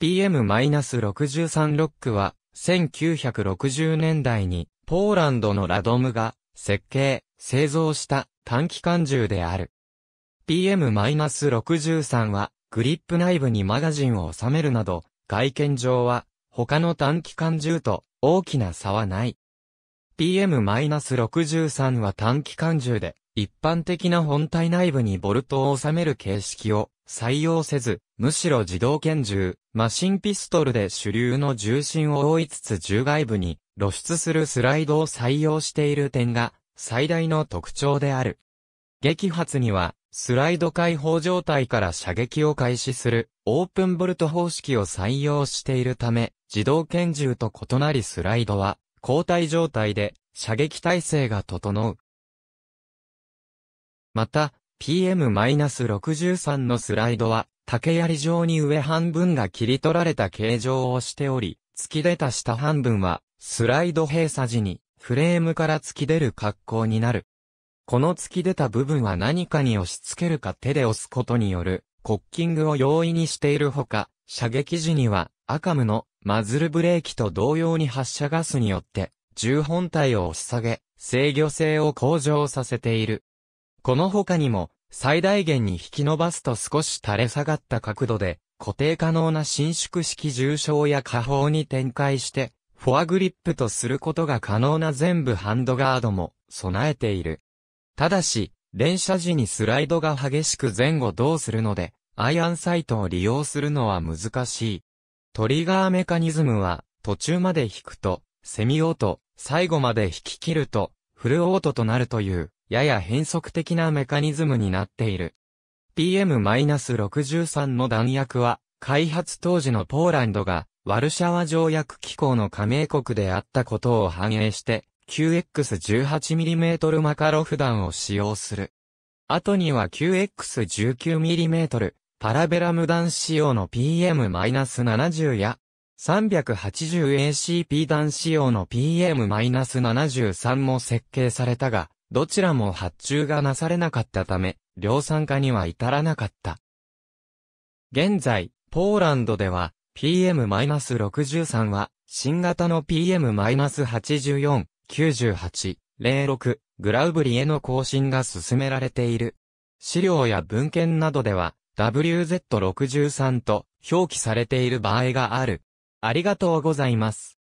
PM-63 ロックは、1960年代に、ポーランドのラドムが、設計、製造した短期間銃である。PM-63 は、グリップ内部にマガジンを収めるなど、外見上は、他の短期間銃と大きな差はない。PM-63 は短期間銃で、一般的な本体内部にボルトを収める形式を採用せず、むしろ自動拳銃、マシンピストルで主流の重心を覆いつつ銃外部に露出するスライドを採用している点が最大の特徴である。撃発にはスライド解放状態から射撃を開始するオープンボルト方式を採用しているため自動拳銃と異なりスライドは交代状態で射撃体制が整う。また、PM-63 のスライドは、竹槍状に上半分が切り取られた形状をしており、突き出た下半分は、スライド閉鎖時に、フレームから突き出る格好になる。この突き出た部分は何かに押し付けるか手で押すことによる、コッキングを容易にしているほか、射撃時には、アカムのマズルブレーキと同様に発射ガスによって、銃本体を押し下げ、制御性を向上させている。この他にも、最大限に引き伸ばすと少し垂れ下がった角度で、固定可能な伸縮式重症や下方に展開して、フォアグリップとすることが可能な全部ハンドガードも備えている。ただし、連射時にスライドが激しく前後どうするので、アイアンサイトを利用するのは難しい。トリガーメカニズムは、途中まで引くと、セミオート、最後まで引き切ると、フルオートとなるという、やや変則的なメカニズムになっている。PM-63 の弾薬は、開発当時のポーランドが、ワルシャワ条約機構の加盟国であったことを反映して、q x 1 8 m m マカロフ弾を使用する。後には q x 1 9 m m パラベラム弾仕様の PM-70 や 380ACP 弾仕様の PM-73 も設計されたが、どちらも発注がなされなかったため、量産化には至らなかった。現在、ポーランドでは、PM-63 は、新型の PM-84、98、06、グラウブリへの更新が進められている。資料や文献などでは、WZ63 と表記されている場合がある。ありがとうございます。